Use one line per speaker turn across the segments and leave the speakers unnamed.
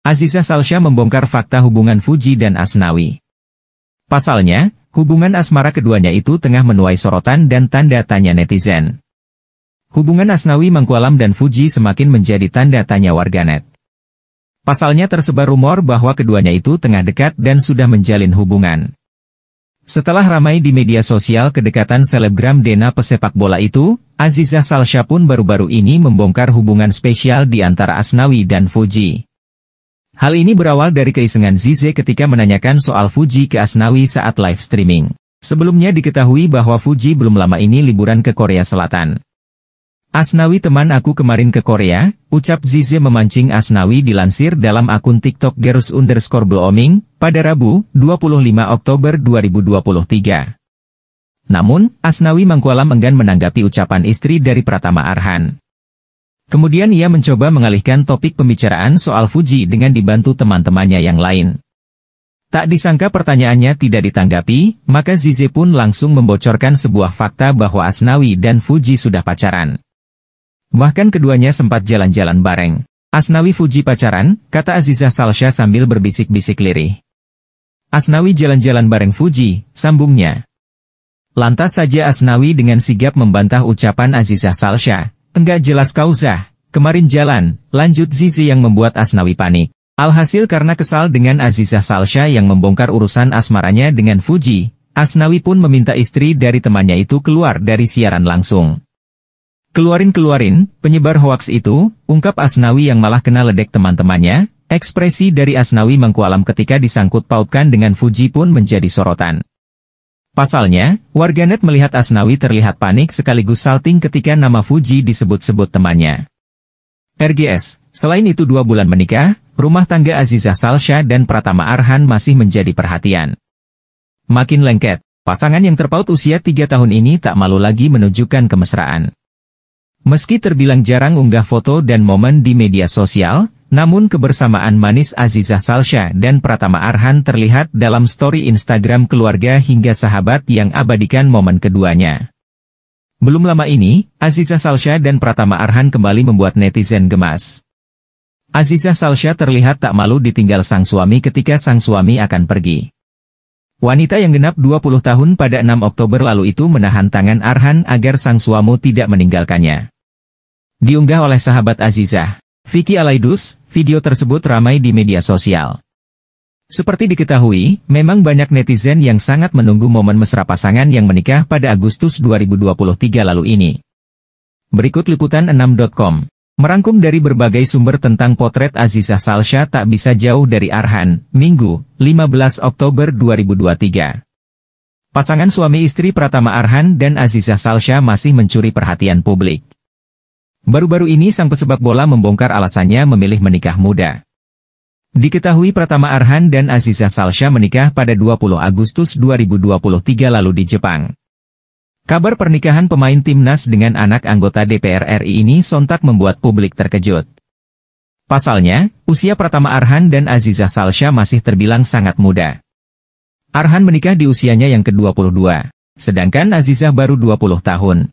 Aziza Salsha membongkar fakta hubungan Fuji dan Asnawi. Pasalnya, hubungan asmara keduanya itu tengah menuai sorotan dan tanda tanya netizen. Hubungan Asnawi Mangkualam dan Fuji semakin menjadi tanda tanya warganet. Pasalnya tersebar rumor bahwa keduanya itu tengah dekat dan sudah menjalin hubungan. Setelah ramai di media sosial kedekatan selebgram Dena pesepak bola itu, Aziza Salsha pun baru-baru ini membongkar hubungan spesial di antara Asnawi dan Fuji. Hal ini berawal dari keisengan Zize ketika menanyakan soal Fuji ke Asnawi saat live streaming. Sebelumnya diketahui bahwa Fuji belum lama ini liburan ke Korea Selatan. Asnawi teman aku kemarin ke Korea, ucap Zize memancing Asnawi dilansir dalam akun TikTok Girls underscore Blooming, pada Rabu, 25 Oktober 2023. Namun, Asnawi Mangkualam enggan menanggapi ucapan istri dari Pratama Arhan. Kemudian ia mencoba mengalihkan topik pembicaraan soal Fuji dengan dibantu teman-temannya yang lain. Tak disangka pertanyaannya tidak ditanggapi, maka Zize pun langsung membocorkan sebuah fakta bahwa Asnawi dan Fuji sudah pacaran. Bahkan keduanya sempat jalan-jalan bareng. Asnawi Fuji pacaran, kata Azizah Salsha sambil berbisik-bisik lirih. Asnawi jalan-jalan bareng Fuji, sambungnya. Lantas saja Asnawi dengan sigap membantah ucapan Azizah Salsha, Enggak jelas kauzah, kemarin jalan, lanjut Zizi yang membuat Asnawi panik. Alhasil karena kesal dengan Azizah Salsha yang membongkar urusan asmaranya dengan Fuji, Asnawi pun meminta istri dari temannya itu keluar dari siaran langsung. Keluarin-keluarin, penyebar hoaks itu, ungkap Asnawi yang malah kena ledek teman-temannya, ekspresi dari Asnawi mengkualam ketika disangkut pautkan dengan Fuji pun menjadi sorotan. Pasalnya, warganet melihat Asnawi terlihat panik sekaligus salting ketika nama Fuji disebut-sebut temannya. RGS, selain itu dua bulan menikah, rumah tangga Azizah Salsha dan Pratama Arhan masih menjadi perhatian. Makin lengket, pasangan yang terpaut usia tiga tahun ini tak malu lagi menunjukkan kemesraan. Meski terbilang jarang unggah foto dan momen di media sosial, namun kebersamaan manis Azizah Salsha dan Pratama Arhan terlihat dalam story Instagram keluarga hingga sahabat yang abadikan momen keduanya. Belum lama ini, Aziza Salsha dan Pratama Arhan kembali membuat netizen gemas. Aziza Salsha terlihat tak malu ditinggal sang suami ketika sang suami akan pergi. Wanita yang genap 20 tahun pada 6 Oktober lalu itu menahan tangan Arhan agar sang suamu tidak meninggalkannya. Diunggah oleh sahabat Azizah. Vicky Alaidus, video tersebut ramai di media sosial. Seperti diketahui, memang banyak netizen yang sangat menunggu momen mesra pasangan yang menikah pada Agustus 2023 lalu ini. Berikut liputan 6.com. Merangkum dari berbagai sumber tentang potret Azizah Salsha tak bisa jauh dari Arhan, Minggu, 15 Oktober 2023. Pasangan suami istri Pratama Arhan dan Azizah Salsha masih mencuri perhatian publik. Baru-baru ini sang pesepak bola membongkar alasannya memilih menikah muda. Diketahui Pratama Arhan dan Aziza Salsha menikah pada 20 Agustus 2023 lalu di Jepang. Kabar pernikahan pemain timnas dengan anak anggota DPR RI ini sontak membuat publik terkejut. Pasalnya, usia Pratama Arhan dan Aziza Salsha masih terbilang sangat muda. Arhan menikah di usianya yang ke-22, sedangkan Aziza baru 20 tahun.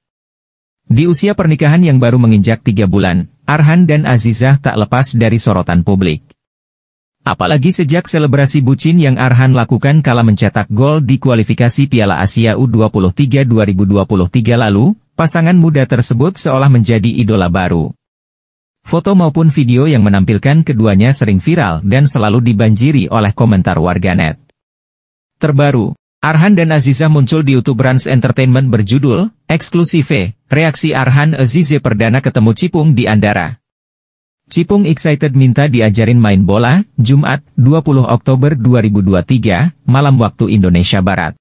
Di usia pernikahan yang baru menginjak tiga bulan, Arhan dan Azizah tak lepas dari sorotan publik. Apalagi sejak selebrasi bucin yang Arhan lakukan kala mencetak gol di kualifikasi Piala Asia U23 2023 lalu, pasangan muda tersebut seolah menjadi idola baru. Foto maupun video yang menampilkan keduanya sering viral dan selalu dibanjiri oleh komentar warganet. Terbaru, Arhan dan Aziza muncul di YouTube Rans Entertainment berjudul, Eksklusive, reaksi Arhan Azize perdana ketemu Cipung di Andara. Cipung excited minta diajarin main bola, Jumat, 20 Oktober 2023, malam waktu Indonesia Barat.